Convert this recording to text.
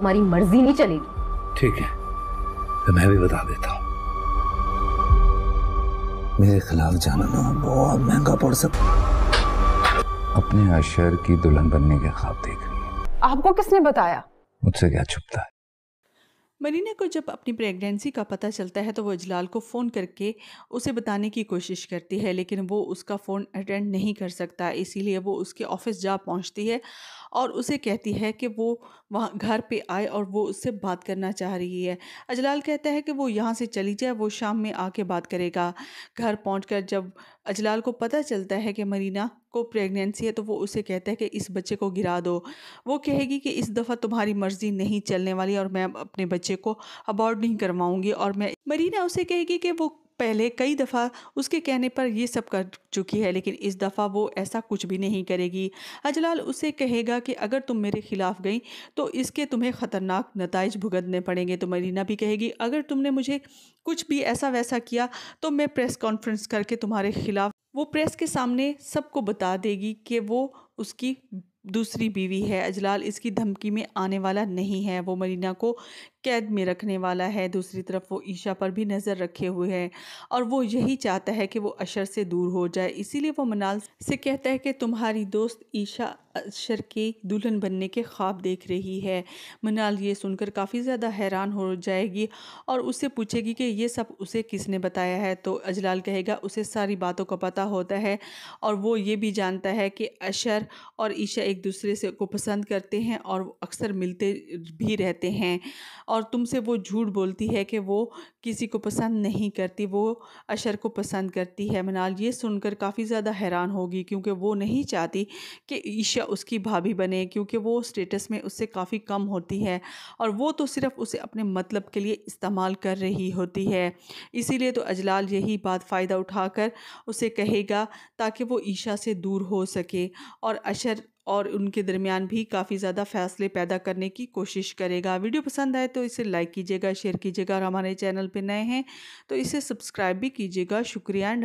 तुम्हारी मर्जी नहीं चलेगी ठीक है तो मैं भी बता देता हूँ मेरे खिलाफ जाना ना बहुत महंगा पड़ सकता अपने अशर की दुल्हन बनने के ख्वाब देख रही है आपको किसने बताया मुझसे क्या छुपता है मरीना को जब अपनी प्रेगनेंसी का पता चलता है तो वो इजलाल को फ़ोन करके उसे बताने की कोशिश करती है लेकिन वो उसका फ़ोन अटेंड नहीं कर सकता इसीलिए वो उसके ऑफिस जा पहुंचती है और उसे कहती है कि वो वहाँ घर पे आए और वो उससे बात करना चाह रही है अजलाल कहता है कि वो यहाँ से चली जाए वो शाम में आके बात करेगा घर पहुँच कर जब अजलाल को पता चलता है कि मरीना को प्रेगनेंसी है तो वो उसे कहता है कि इस बच्चे को गिरा दो वो कहेगी कि इस दफ़ा तुम्हारी मर्ज़ी नहीं चलने वाली और मैं अपने बच्चे को अबॉर्ड नहीं करवाऊँगी और मैं मरीना उसे कहेगी कि वो पहले कई दफ़ा उसके कहने पर ये सब कर चुकी है लेकिन इस दफ़ा वो ऐसा कुछ भी नहीं करेगी अजलाल उसे कहेगा कि अगर तुम मेरे ख़िलाफ़ गई तो इसके तुम्हें ख़तरनाक नतज भुगतने पड़ेंगे तो मरीना भी कहेगी अगर तुमने मुझे कुछ भी ऐसा वैसा किया तो मैं प्रेस कॉन्फ्रेंस करके तुम्हारे ख़िलाफ़ वो प्रेस के सामने सबको बता देगी कि वो उसकी दूसरी बीवी है अजलाल इसकी धमकी में आने वाला नहीं है वो मरीना को कैद में रखने वाला है दूसरी तरफ वो ईशा पर भी नज़र रखे हुए हैं और वो यही चाहता है कि वो अशर से दूर हो जाए इसीलिए वो मनाल से कहता है कि तुम्हारी दोस्त ईशा अशर के दुल्हन बनने के ख्वाब देख रही है मनाल ये सुनकर काफ़ी ज़्यादा हैरान हो जाएगी और उससे पूछेगी कि ये सब उसे किसने बताया है तो अजलाल कहेगा उसे सारी बातों का पता होता है और वो ये भी जानता है कि अशर और ईशा एक दूसरे से को पसंद करते हैं और अक्सर मिलते भी रहते हैं और तुमसे वो झूठ बोलती है कि वो किसी को पसंद नहीं करती वो अशर को पसंद करती है मनाल ये सुनकर काफ़ी ज़्यादा हैरान होगी क्योंकि वो नहीं चाहती कि ईशा हमेशा उसकी भाभी बने क्योंकि वो स्टेटस में उससे काफ़ी कम होती है और वो तो सिर्फ उसे अपने मतलब के लिए इस्तेमाल कर रही होती है इसीलिए तो अजलाल यही बात फ़ायदा उठाकर उसे कहेगा ताकि वो ईशा से दूर हो सके और अशर और उनके दरमियान भी काफ़ी ज़्यादा फैसले पैदा करने की कोशिश करेगा वीडियो पसंद आए तो इसे लाइक कीजिएगा शेयर कीजिएगा और हमारे चैनल पर नए हैं तो इसे सब्सक्राइब भी कीजिएगा शुक्रिया